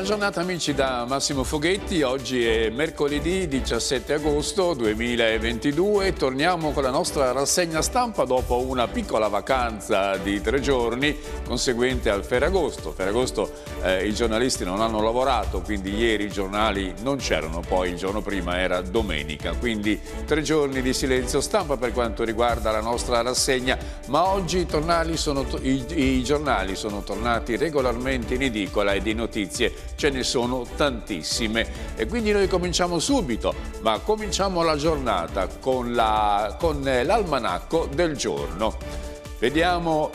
Buona giornata amici da Massimo Foghetti, oggi è mercoledì 17 agosto 2022, torniamo con la nostra rassegna stampa dopo una piccola vacanza di tre giorni conseguente al Ferragosto. Ferragosto eh, i giornalisti non hanno lavorato, quindi ieri i giornali non c'erano, poi il giorno prima era domenica, quindi tre giorni di silenzio stampa per quanto riguarda la nostra rassegna, ma oggi i, sono, i, i giornali sono tornati regolarmente in edicola e di notizie ce ne sono tantissime e quindi noi cominciamo subito, ma cominciamo la giornata con l'almanacco la, del giorno. Vediamo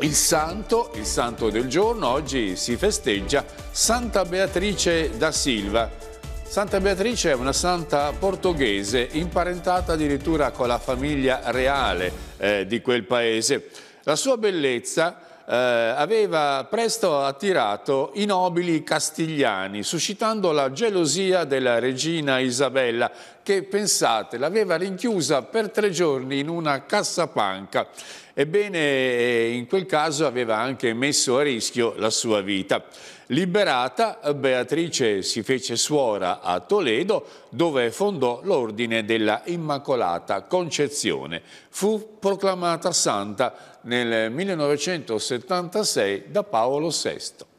il santo, il santo del giorno, oggi si festeggia Santa Beatrice da Silva. Santa Beatrice è una santa portoghese, imparentata addirittura con la famiglia reale eh, di quel paese. La sua bellezza eh, aveva presto attirato i nobili castigliani, suscitando la gelosia della regina Isabella, che, pensate, l'aveva rinchiusa per tre giorni in una cassapanca. Ebbene, eh, in quel caso aveva anche messo a rischio la sua vita. Liberata, Beatrice si fece suora a Toledo, dove fondò l'Ordine della Immacolata Concezione. Fu proclamata santa nel 1976 da Paolo VI.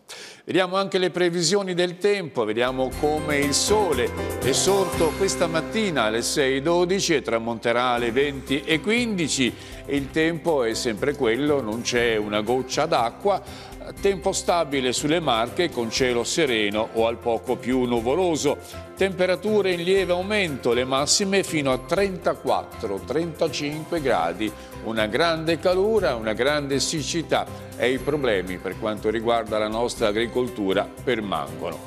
Vediamo anche le previsioni del tempo, vediamo come il sole è sorto questa mattina alle 6.12 e tramonterà alle 20.15. Il tempo è sempre quello, non c'è una goccia d'acqua, Tempo stabile sulle Marche con cielo sereno o al poco più nuvoloso. Temperature in lieve aumento, le massime fino a 34-35 gradi. Una grande calura, una grande siccità e i problemi per quanto riguarda la nostra agricoltura permangono.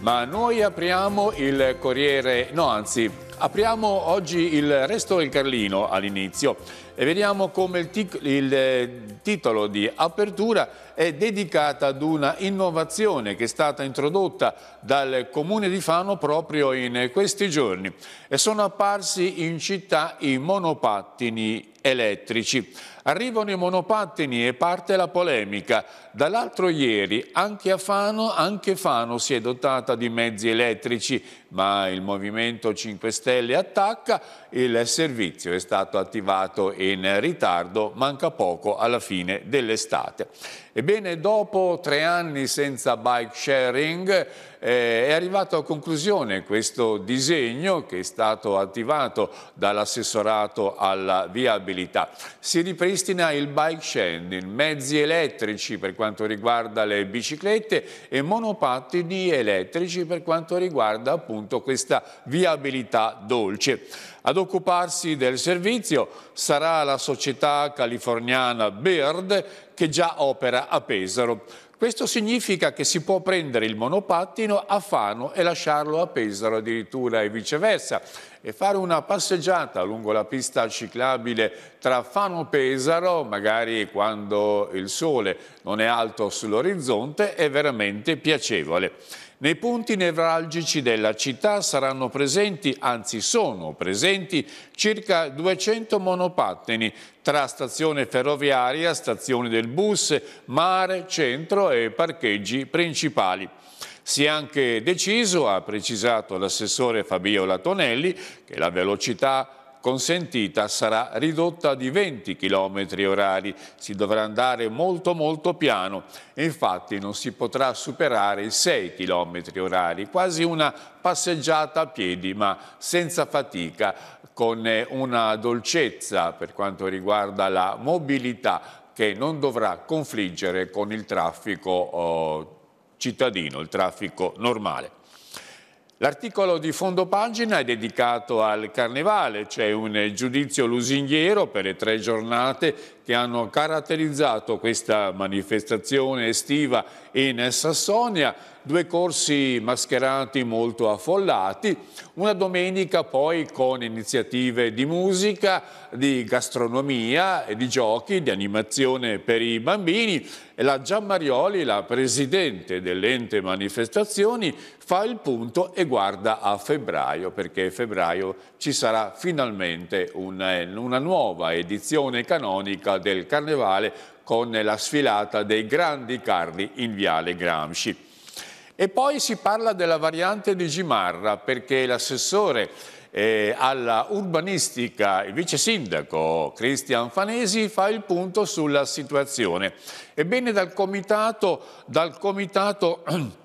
Ma noi apriamo il Corriere, no anzi, apriamo oggi il Resto del Carlino all'inizio e vediamo come il, tic, il eh, titolo di apertura è dedicato ad una innovazione che è stata introdotta dal Comune di Fano proprio in questi giorni e sono apparsi in città i monopattini elettrici. Arrivano i monopattini e parte la polemica. Dall'altro ieri anche a Fano, anche Fano si è dotata di mezzi elettrici, ma il Movimento 5 Stelle attacca, il servizio è stato attivato in ritardo, manca poco alla fine dell'estate. Ebbene, dopo tre anni senza bike sharing, eh, è arrivato a conclusione questo disegno che è stato attivato dall'assessorato alla viabilità. Si ripristina il bike sharing, mezzi elettrici per quanto riguarda le biciclette e monopattini elettrici per quanto riguarda appunto questa viabilità dolce. Ad occuparsi del servizio sarà la società californiana Baird che già opera a Pesaro. Questo significa che si può prendere il monopattino a Fano e lasciarlo a Pesaro addirittura e viceversa e fare una passeggiata lungo la pista ciclabile tra Fano e Pesaro, magari quando il sole non è alto sull'orizzonte, è veramente piacevole. Nei punti nevralgici della città saranno presenti, anzi sono presenti, circa 200 monopatteni tra stazione ferroviaria, stazione del bus, mare, centro e parcheggi principali. Si è anche deciso, ha precisato l'assessore Fabio Latonelli, che la velocità consentita sarà ridotta di 20 km orari. Si dovrà andare molto molto piano e infatti non si potrà superare i 6 km orari, quasi una passeggiata a piedi ma senza fatica, con eh, una dolcezza per quanto riguarda la mobilità che non dovrà confliggere con il traffico eh, cittadino, il traffico normale. L'articolo di fondo pagina è dedicato al carnevale, c'è un giudizio lusinghiero per le tre giornate che hanno caratterizzato questa manifestazione estiva in Sassonia, due corsi mascherati molto affollati, una domenica poi con iniziative di musica, di gastronomia, di giochi, di animazione per i bambini e la Giammarioli, la presidente dell'ente manifestazioni, fa il punto e guarda a febbraio perché a febbraio ci sarà finalmente una, eh, una nuova edizione canonica giornata del Carnevale con la sfilata dei grandi carri in Viale Gramsci. E poi si parla della variante di Gimarra perché l'assessore eh, alla urbanistica, il vice sindaco Cristian Fanesi fa il punto sulla situazione. Ebbene dal comitato, dal comitato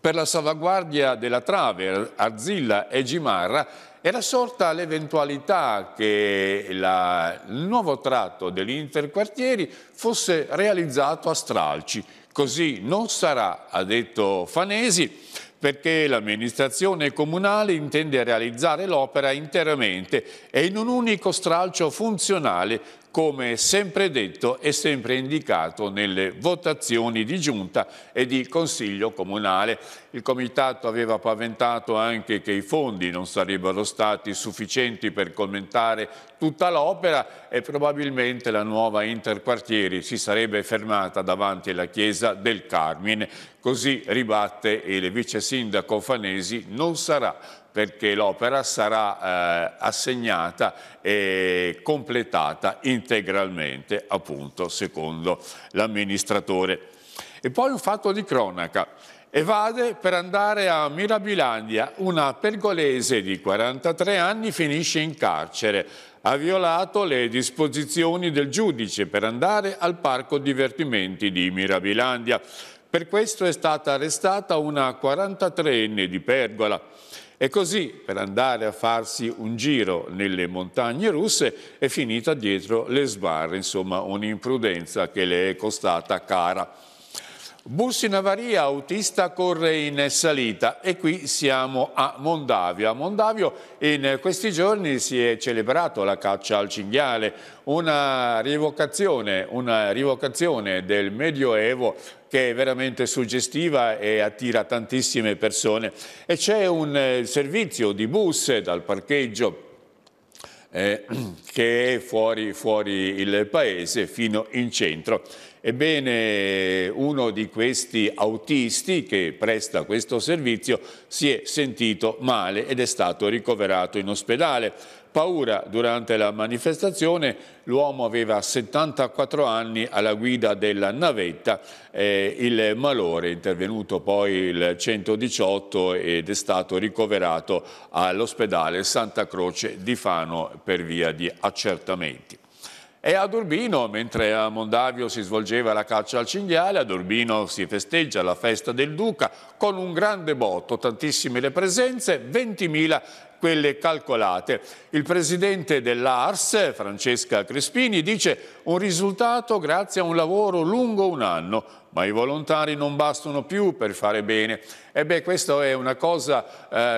per la salvaguardia della Trave, Arzilla e Gimarra era sorta l'eventualità che la, il nuovo tratto degli interquartieri fosse realizzato a stralci. Così non sarà, ha detto Fanesi, perché l'amministrazione comunale intende realizzare l'opera interamente e in un unico stralcio funzionale, come sempre detto e sempre indicato nelle votazioni di giunta e di consiglio comunale. Il Comitato aveva paventato anche che i fondi non sarebbero stati sufficienti per commentare tutta l'opera e probabilmente la nuova Interquartieri si sarebbe fermata davanti alla chiesa del Carmine. Così ribatte il vice sindaco Fanesi, non sarà perché l'opera sarà eh, assegnata e completata integralmente appunto secondo l'amministratore. E poi un fatto di cronaca evade per andare a Mirabilandia. Una pergolese di 43 anni finisce in carcere. Ha violato le disposizioni del giudice per andare al parco divertimenti di Mirabilandia. Per questo è stata arrestata una 43enne di Pergola. E così, per andare a farsi un giro nelle montagne russe, è finita dietro le sbarre, insomma un'imprudenza che le è costata cara. Bus in avaria, autista corre in salita e qui siamo a Mondavio. A Mondavio in questi giorni si è celebrato la caccia al cinghiale, una rivocazione, una rivocazione del Medioevo che è veramente suggestiva e attira tantissime persone. E c'è un eh, servizio di bus dal parcheggio eh, che è fuori, fuori il paese fino in centro Ebbene, uno di questi autisti che presta questo servizio si è sentito male ed è stato ricoverato in ospedale. Paura durante la manifestazione, l'uomo aveva 74 anni alla guida della navetta, eh, il malore è intervenuto poi il 118 ed è stato ricoverato all'ospedale Santa Croce di Fano per via di accertamenti. E ad Urbino, mentre a Mondavio si svolgeva la caccia al cinghiale, ad Urbino si festeggia la festa del Duca con un grande botto, tantissime le presenze, 20.000 quelle calcolate. Il presidente dell'ARS, Francesca Crespini, dice un risultato grazie a un lavoro lungo un anno, ma i volontari non bastano più per fare bene. E beh, questa è una cosa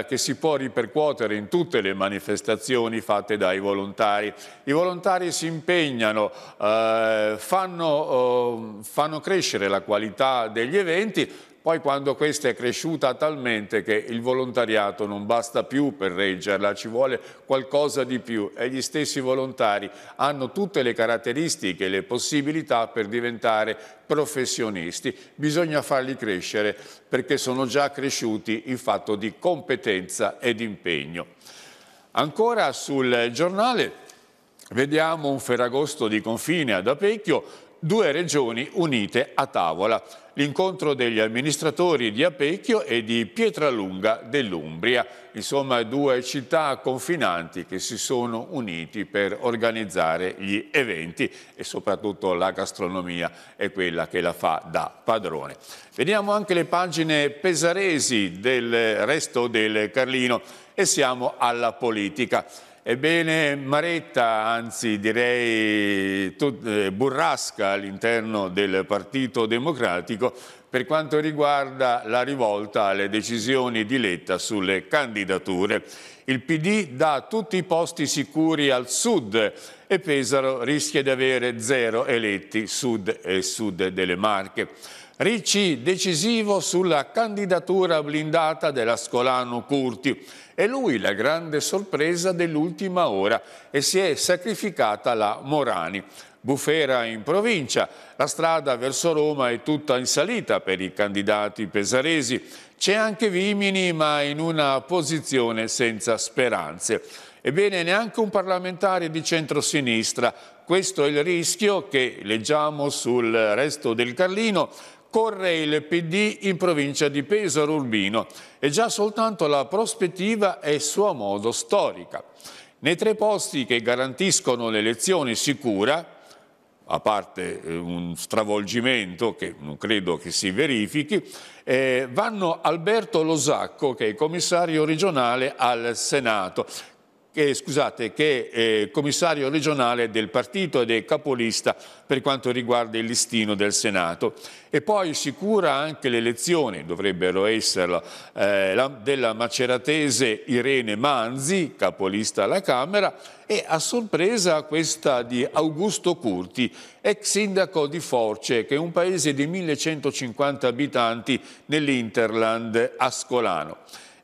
eh, che si può ripercuotere in tutte le manifestazioni fatte dai volontari. I volontari si impegnano, eh, fanno, eh, fanno crescere la qualità degli eventi, poi quando questa è cresciuta talmente che il volontariato non basta più per reggerla, ci vuole qualcosa di più e gli stessi volontari hanno tutte le caratteristiche e le possibilità per diventare professionisti, bisogna farli crescere perché sono già cresciuti in fatto di competenza ed impegno. Ancora sul giornale vediamo un ferragosto di confine ad Apecchio due regioni unite a tavola. L'incontro degli amministratori di Apecchio e di Pietralunga dell'Umbria, insomma due città confinanti che si sono uniti per organizzare gli eventi e soprattutto la gastronomia è quella che la fa da padrone. Vediamo anche le pagine pesaresi del resto del Carlino e siamo alla politica. Ebbene, Maretta, anzi direi eh, burrasca all'interno del Partito Democratico per quanto riguarda la rivolta alle decisioni di Letta sulle candidature. Il PD dà tutti i posti sicuri al sud e Pesaro rischia di avere zero eletti sud e sud delle Marche. Ricci decisivo sulla candidatura blindata dell'Ascolano Curti. È lui la grande sorpresa dell'ultima ora e si è sacrificata la Morani. Bufera in provincia, la strada verso Roma è tutta in salita per i candidati pesaresi. C'è anche Vimini ma in una posizione senza speranze. Ebbene, neanche un parlamentare di centrosinistra. Questo è il rischio che leggiamo sul resto del Carlino corre il PD in provincia di Pesaro Urbino e già soltanto la prospettiva è suo modo storica. Nei tre posti che garantiscono l'elezione sicura, a parte eh, un stravolgimento che non credo che si verifichi, eh, vanno Alberto Losacco, che è commissario regionale al Senato, che, scusate, che è eh, commissario regionale del partito ed è capolista per quanto riguarda il listino del Senato. E poi sicura anche le elezioni, dovrebbero esserlo, eh, della maceratese Irene Manzi, capolista alla Camera, e a sorpresa questa di Augusto Curti, ex sindaco di Force, che è un paese di 1150 abitanti nell'Interland ascolano.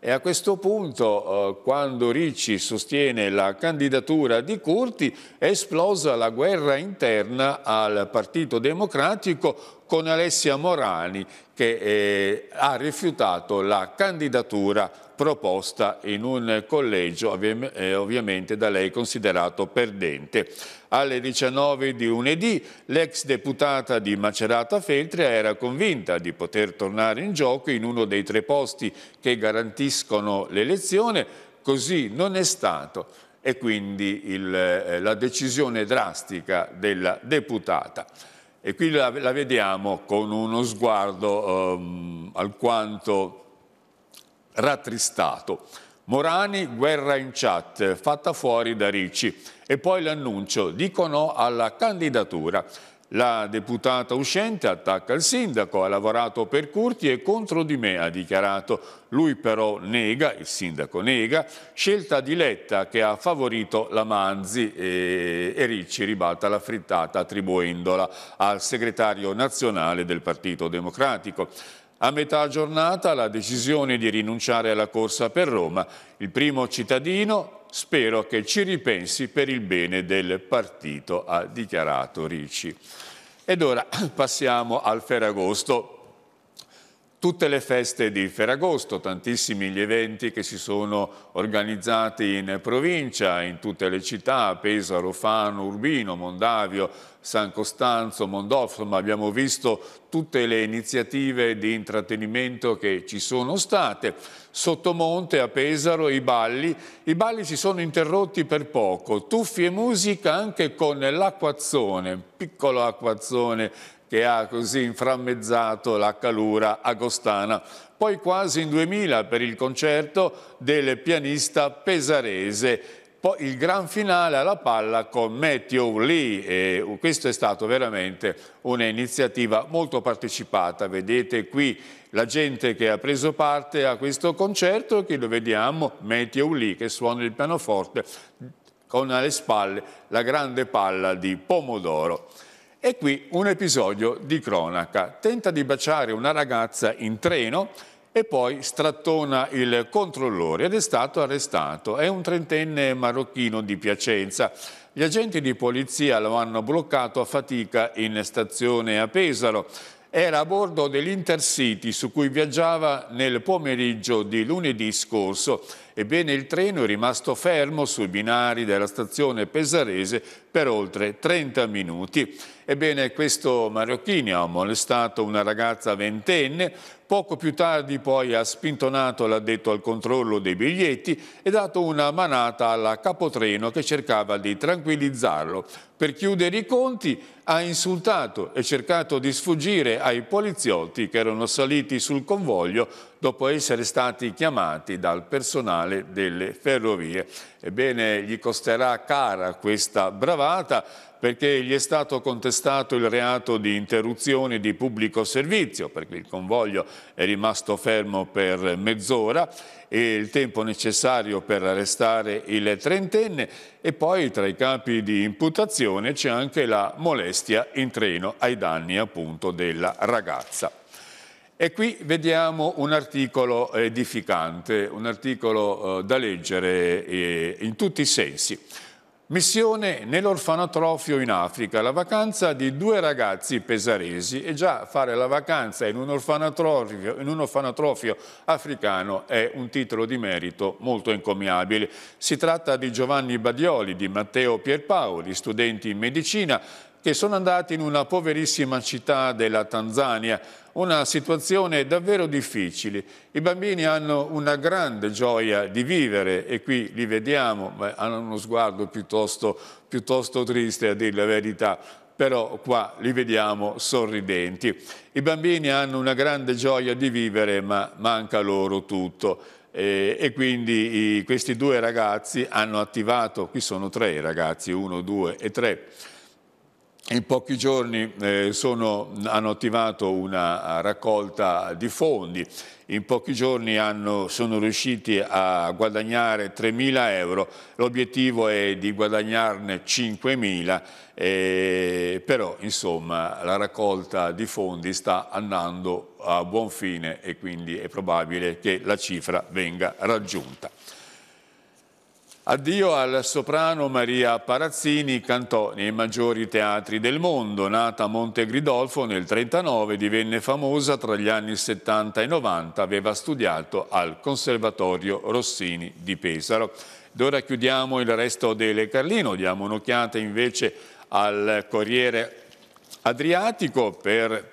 E a questo punto, eh, quando Ricci sostiene la candidatura di Curti, è esplosa la guerra interna al Partito Democratico con Alessia Morani che eh, ha rifiutato la candidatura proposta in un collegio eh, ovviamente da lei considerato perdente. Alle 19 di lunedì l'ex deputata di Macerata Feltria era convinta di poter tornare in gioco in uno dei tre posti che garantiscono l'elezione, così non è stato e quindi il, eh, la decisione drastica della deputata. E qui la, la vediamo con uno sguardo um, alquanto rattristato. Morani, guerra in chat, fatta fuori da Ricci. E poi l'annuncio, dicono alla candidatura. La deputata uscente attacca il sindaco, ha lavorato per Curti e contro di me, ha dichiarato. Lui però nega, il sindaco nega, scelta di Letta che ha favorito la Manzi e, e Ricci ribalta la frittata attribuendola al segretario nazionale del Partito Democratico. A metà giornata la decisione di rinunciare alla corsa per Roma. Il primo cittadino spero che ci ripensi per il bene del partito, ha dichiarato Ricci. Ed ora passiamo al Ferragosto tutte le feste di Ferragosto, tantissimi gli eventi che si sono organizzati in provincia, in tutte le città, Pesaro, Fano, Urbino, Mondavio, San Costanzo, Mondolfo, ma abbiamo visto tutte le iniziative di intrattenimento che ci sono state. Sottomonte a Pesaro i balli, i balli si sono interrotti per poco, tuffi e musica anche con l'acquazzone, piccolo acquazzone che ha così inframmezzato la calura agostana. Poi quasi in 2000 per il concerto del pianista pesarese poi il gran finale alla palla con Matthew Lee e questa è stato veramente un'iniziativa molto partecipata. Vedete qui la gente che ha preso parte a questo concerto che lo vediamo, Matthew Lee che suona il pianoforte con alle spalle la grande palla di pomodoro. E qui un episodio di cronaca. Tenta di baciare una ragazza in treno e poi strattona il controllore ed è stato arrestato. È un trentenne marocchino di Piacenza. Gli agenti di polizia lo hanno bloccato a fatica in stazione a Pesaro. Era a bordo dell'Intercity su cui viaggiava nel pomeriggio di lunedì scorso. Ebbene il treno è rimasto fermo sui binari della stazione pesarese per oltre 30 minuti. Ebbene, questo marocchino ha molestato una ragazza ventenne, poco più tardi poi ha spintonato l'addetto al controllo dei biglietti e dato una manata alla capotreno che cercava di tranquillizzarlo. Per chiudere i conti ha insultato e cercato di sfuggire ai poliziotti che erano saliti sul convoglio dopo essere stati chiamati dal personale delle ferrovie. Ebbene, gli costerà cara questa bravata perché gli è stato contestato il reato di interruzione di pubblico servizio, perché il convoglio è rimasto fermo per mezz'ora e il tempo necessario per arrestare il trentenne e poi tra i capi di imputazione c'è anche la molestia in treno ai danni appunto della ragazza. E qui vediamo un articolo edificante, un articolo eh, da leggere eh, in tutti i sensi. Missione nell'orfanotrofio in Africa, la vacanza di due ragazzi pesaresi e già fare la vacanza in un, in un, orfanotrofio, africano è un titolo di merito molto encomiabile. Si tratta di Giovanni Badioli, di Matteo Pierpaoli, studenti in medicina, che sono andati in una poverissima città della Tanzania una situazione davvero difficile. I bambini hanno una grande gioia di vivere e qui li vediamo, ma hanno uno sguardo piuttosto, piuttosto triste a dire la verità però qua li vediamo sorridenti. I bambini hanno una grande gioia di vivere, ma manca loro tutto. E, e quindi i, questi due ragazzi hanno attivato, qui sono tre ragazzi, uno, due e tre, in pochi giorni eh, sono, hanno attivato una eh, raccolta di fondi, in pochi giorni hanno, sono riusciti a guadagnare 3.000 euro, l'obiettivo è di guadagnarne 5.000, eh, però insomma la raccolta di fondi sta andando a buon fine e quindi è probabile che la cifra venga raggiunta. Addio al soprano Maria Parazzini cantò nei maggiori teatri del mondo. Nata a Monte Gridolfo nel 1939, divenne famosa tra gli anni 70 e 90. Aveva studiato al Conservatorio Rossini di Pesaro. Ed ora chiudiamo il resto delle Carlino. Diamo un'occhiata invece al Corriere Adriatico per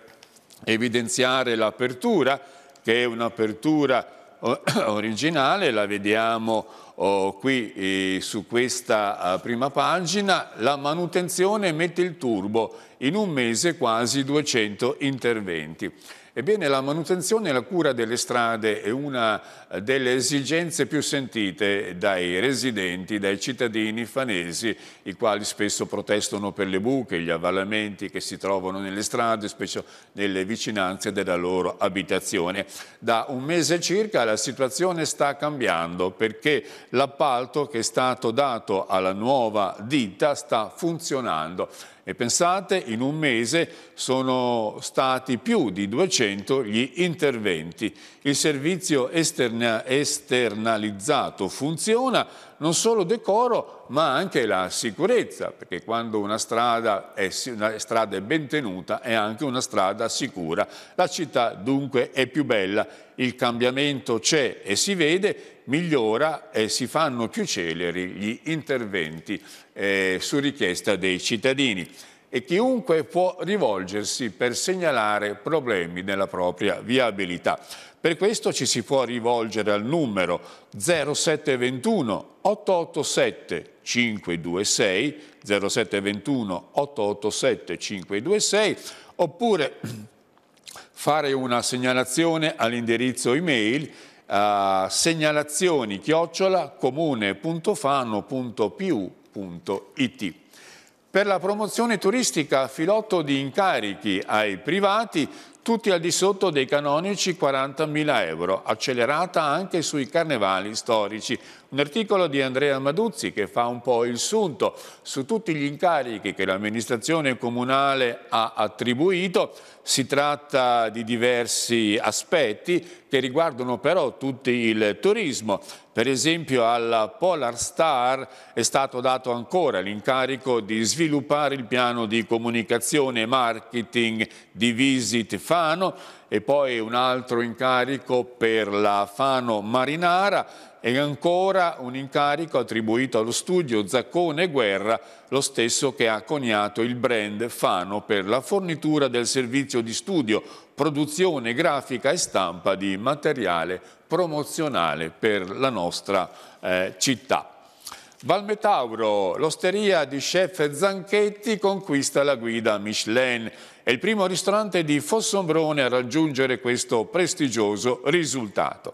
evidenziare l'apertura, che è un'apertura eh, originale. La vediamo oh, qui eh, su questa eh, prima pagina, la manutenzione mette il turbo, in un mese quasi 200 interventi. Ebbene, la manutenzione e la cura delle strade è una eh, delle esigenze più sentite dai residenti, dai cittadini fanesi, i quali spesso protestano per le buche, gli avvallamenti che si trovano nelle strade, spesso nelle vicinanze della loro abitazione. Da un mese circa la situazione sta cambiando perché l'appalto che è stato dato alla nuova ditta sta funzionando e pensate, in un mese sono stati più di 200 gli interventi. Il servizio esterna, esternalizzato funziona, non solo decoro ma anche la sicurezza, perché quando una strada è, una strada è ben tenuta è anche una strada sicura. La città dunque è più bella, il cambiamento c'è e si vede, migliora e si fanno più celeri gli interventi eh, su richiesta dei cittadini e chiunque può rivolgersi per segnalare problemi nella propria viabilità. Per questo ci si può rivolgere al numero 0721 887 526 0721 887 526 oppure fare una segnalazione all'indirizzo email a segnalazioni chiocciola comune.fano.pu.it. Per la promozione turistica Filotto di incarichi ai privati tutti al di sotto dei canonici 40.000 euro, accelerata anche sui carnevali storici, un articolo di Andrea Maduzzi che fa un po' il sunto su tutti gli incarichi che l'amministrazione comunale ha attribuito. Si tratta di diversi aspetti che riguardano però tutto il turismo. Per esempio alla Polar Star è stato dato ancora l'incarico di sviluppare il piano di comunicazione e marketing di Visit Fano e poi un altro incarico per la Fano Marinara e ancora un incarico attribuito allo studio Zaccone Guerra, lo stesso che ha coniato il brand Fano per la fornitura del servizio di studio, produzione grafica e stampa di materiale promozionale per la nostra eh, città. Valmetauro, l'osteria di chef Zanchetti conquista la guida Michelin. È il primo ristorante di Fossombrone a raggiungere questo prestigioso risultato.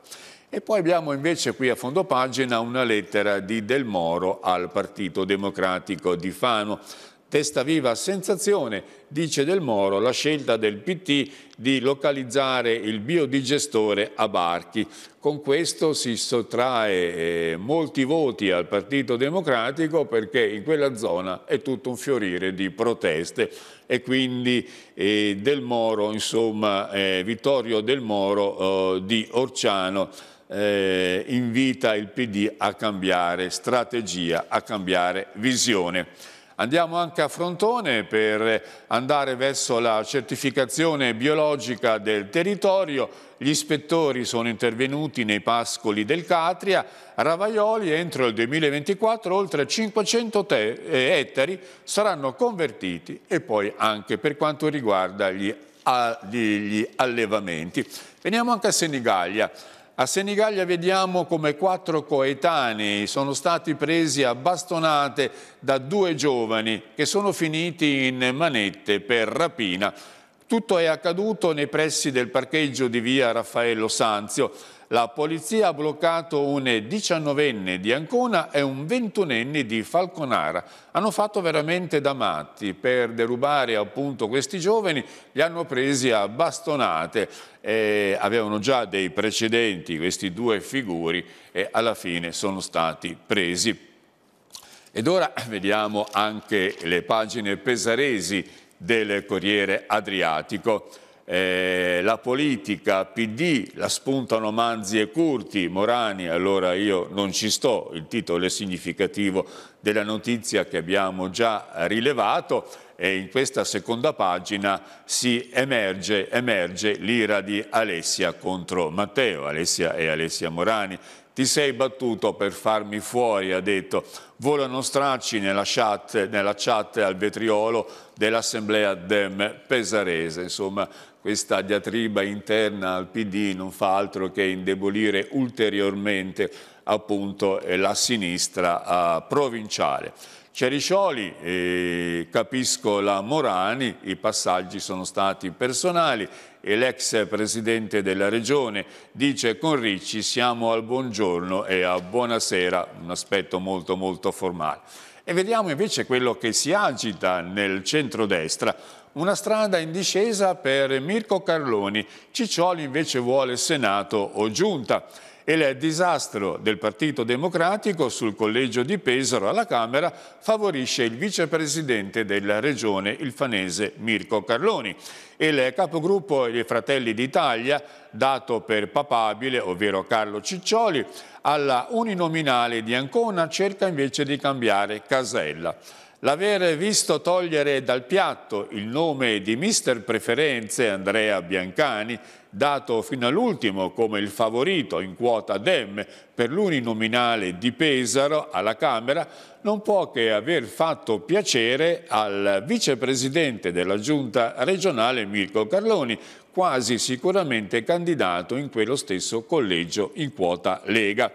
E poi abbiamo invece qui a fondo pagina una lettera di Del Moro al Partito Democratico di Fano Testa viva sensazione, dice Del Moro, la scelta del PT di localizzare il biodigestore a Barchi. Con questo si sottrae eh, molti voti al Partito Democratico perché in quella zona è tutto un fiorire di proteste e quindi eh, Del Moro, insomma, eh, Vittorio Del Moro eh, di Orciano eh, invita il PD a cambiare strategia, a cambiare visione. Andiamo anche a Frontone per andare verso la certificazione biologica del territorio. Gli ispettori sono intervenuti nei pascoli del Catria. A Ravaioli entro il 2024 oltre 500 eh, ettari saranno convertiti e poi anche per quanto riguarda gli, gli allevamenti. Veniamo anche a Senigallia. A Senigallia vediamo come quattro coetanei sono stati presi a bastonate da due giovani che sono finiti in manette per rapina. Tutto è accaduto nei pressi del parcheggio di via Raffaello Sanzio. La polizia ha bloccato un 19enne di Ancona e un 21enne di Falconara. Hanno fatto veramente da matti per derubare appunto questi giovani, li hanno presi a bastonate. Eh, avevano già dei precedenti questi due figuri e alla fine sono stati presi. Ed ora vediamo anche le pagine pesaresi del Corriere Adriatico eh, la politica, PD, la spuntano Manzi e Curti, Morani, allora io non ci sto, il titolo è significativo della notizia che abbiamo già rilevato e in questa seconda pagina si emerge, emerge l'ira di Alessia contro Matteo, Alessia e Alessia Morani. Ti sei battuto per farmi fuori, ha detto. Volano stracci nella chat, nella chat al vetriolo dell'assemblea Dem Pesarese. Insomma, questa diatriba interna al PD non fa altro che indebolire ulteriormente appunto eh, la sinistra provinciale. Ceriscioli, eh, capisco la Morani, i passaggi sono stati personali e l'ex presidente della regione dice con Ricci siamo al buongiorno e a buonasera, un aspetto molto molto formale. E vediamo invece quello che si agita nel centrodestra, una strada in discesa per Mirko Carloni. Ciccioli invece vuole Senato o Giunta e il disastro del Partito Democratico sul collegio di Pesaro alla Camera favorisce il vicepresidente della regione il fanese Mirko Carloni. Il capogruppo dei Fratelli d'Italia, dato per papabile, ovvero Carlo Ciccioli, alla uninominale di Ancona cerca invece di cambiare casella. L'aver visto togliere dal piatto il nome di mister preferenze Andrea Biancani, dato fino all'ultimo come il favorito in quota Dem per l'uninominale di Pesaro alla Camera, non può che aver fatto piacere al vicepresidente della giunta regionale Mirko Carloni, quasi sicuramente candidato in quello stesso collegio in quota Lega.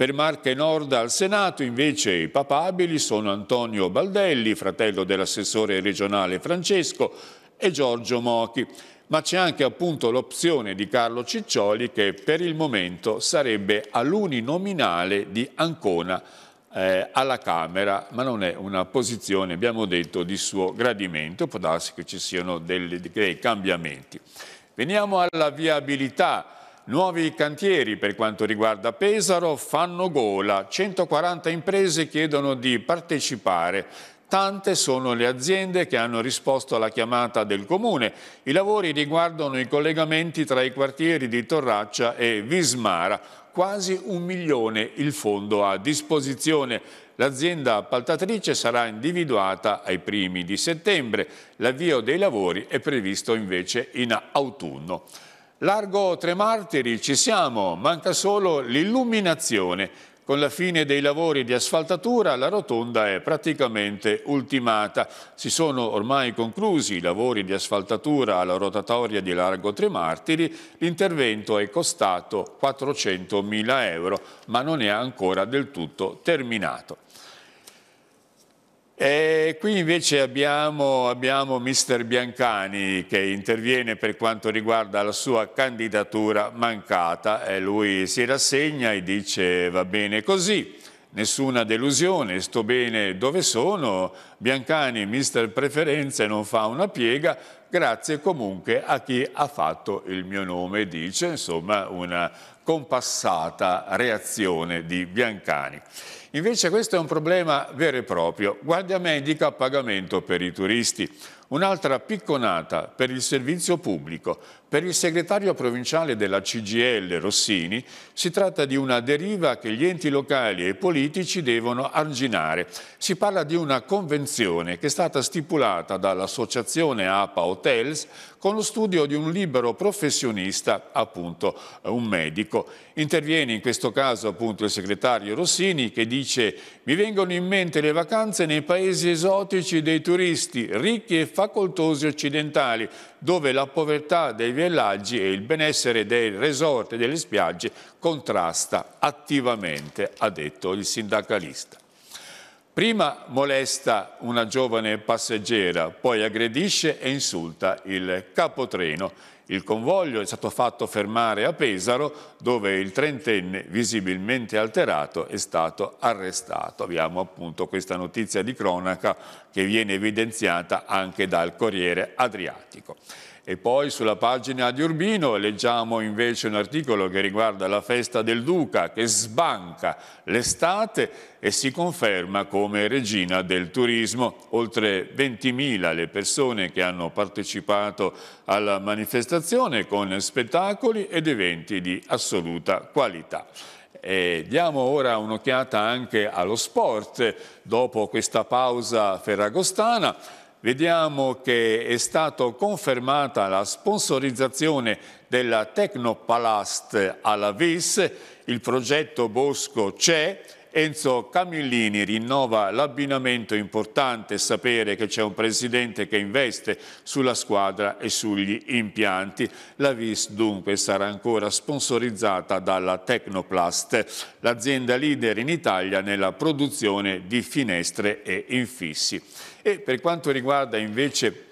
Per Marche Nord al Senato invece i papabili sono Antonio Baldelli, fratello dell'assessore regionale Francesco, e Giorgio Mochi. Ma c'è anche appunto l'opzione di Carlo Ciccioli che per il momento sarebbe all'uninominale di Ancona eh, alla Camera, ma non è una posizione, abbiamo detto, di suo gradimento, può darsi che ci siano dei, dei cambiamenti. Veniamo alla viabilità Nuovi cantieri per quanto riguarda Pesaro fanno gola, 140 imprese chiedono di partecipare. Tante sono le aziende che hanno risposto alla chiamata del Comune. I lavori riguardano i collegamenti tra i quartieri di Torraccia e Vismara. Quasi un milione il fondo a disposizione. L'azienda appaltatrice sarà individuata ai primi di settembre. L'avvio dei lavori è previsto invece in autunno. Largo Tre Martiri ci siamo, manca solo l'illuminazione. Con la fine dei lavori di asfaltatura la rotonda è praticamente ultimata. Si sono ormai conclusi i lavori di asfaltatura alla rotatoria di Largo Tre Martiri. L'intervento è costato 400.000 euro, ma non è ancora del tutto terminato. E qui invece abbiamo, abbiamo mister Biancani che interviene per quanto riguarda la sua candidatura mancata e lui si rassegna e dice va bene così, nessuna delusione, sto bene dove sono, Biancani mister preferenze non fa una piega, grazie comunque a chi ha fatto il mio nome, dice insomma una scompassata reazione di Biancani. Invece questo è un problema vero e proprio. Guardia medica a pagamento per i turisti. Un'altra picconata per il servizio pubblico. Per il segretario provinciale della CGL Rossini si tratta di una deriva che gli enti locali e i politici devono arginare. Si parla di una convenzione che è stata stipulata dall'associazione APA Hotels con lo studio di un libero professionista, appunto eh, un medico. Interviene in questo caso appunto il segretario Rossini che dice mi vengono in mente le vacanze nei paesi esotici dei turisti ricchi e facoltosi occidentali dove la povertà dei villaggi e il benessere dei resort e delle spiagge contrasta attivamente, ha detto il sindacalista. Prima molesta una giovane passeggera, poi aggredisce e insulta il capotreno. Il convoglio è stato fatto fermare a Pesaro, dove il trentenne, visibilmente alterato, è stato arrestato. Abbiamo appunto questa notizia di cronaca che viene evidenziata anche dal Corriere Adriatico. E poi sulla pagina di Urbino leggiamo invece un articolo che riguarda la festa del Duca che sbanca l'estate e si conferma come regina del turismo. Oltre 20.000 le persone che hanno partecipato alla manifestazione con spettacoli ed eventi di assoluta qualità. E diamo ora un'occhiata anche allo sport dopo questa pausa ferragostana vediamo che è stata confermata la sponsorizzazione della Tecnopalast alla VIS, il progetto Bosco c'è, Enzo Camillini rinnova l'abbinamento, è importante sapere che c'è un presidente che investe sulla squadra e sugli impianti. La VIS dunque sarà ancora sponsorizzata dalla Tecnoplast, l'azienda leader in Italia nella produzione di finestre e infissi. E per quanto riguarda invece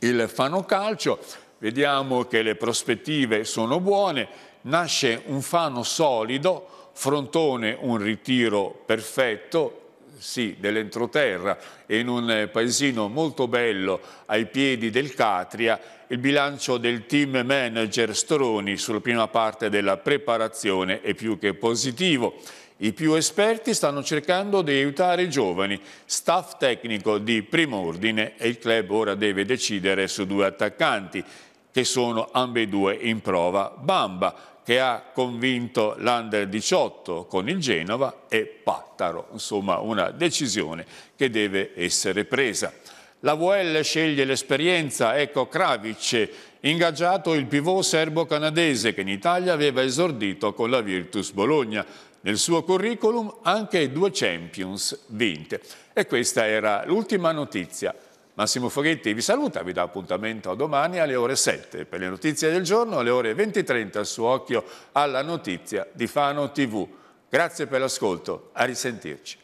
il Fano Calcio, vediamo che le prospettive sono buone, nasce un Fano solido, Frontone un ritiro perfetto, sì, dell'entroterra e in un paesino molto bello ai piedi del Catria, il bilancio del team manager Storoni sulla prima parte della preparazione è più che positivo. I più esperti stanno cercando di aiutare i giovani. Staff tecnico di primo ordine e il club ora deve decidere su due attaccanti che sono ambedue in prova. Bamba che ha convinto l'Under 18 con il Genova e Pattaro, insomma una decisione che deve essere presa. La VL sceglie l'esperienza, ecco Kravic, ingaggiato il pivot serbo-canadese che in Italia aveva esordito con la Virtus Bologna. Nel suo curriculum anche due Champions vinte. E questa era l'ultima notizia. Massimo Foghetti vi saluta, vi dà appuntamento a domani alle ore 7 per le notizie del giorno, alle ore 20.30 su Occhio alla notizia di Fano TV. Grazie per l'ascolto, a risentirci.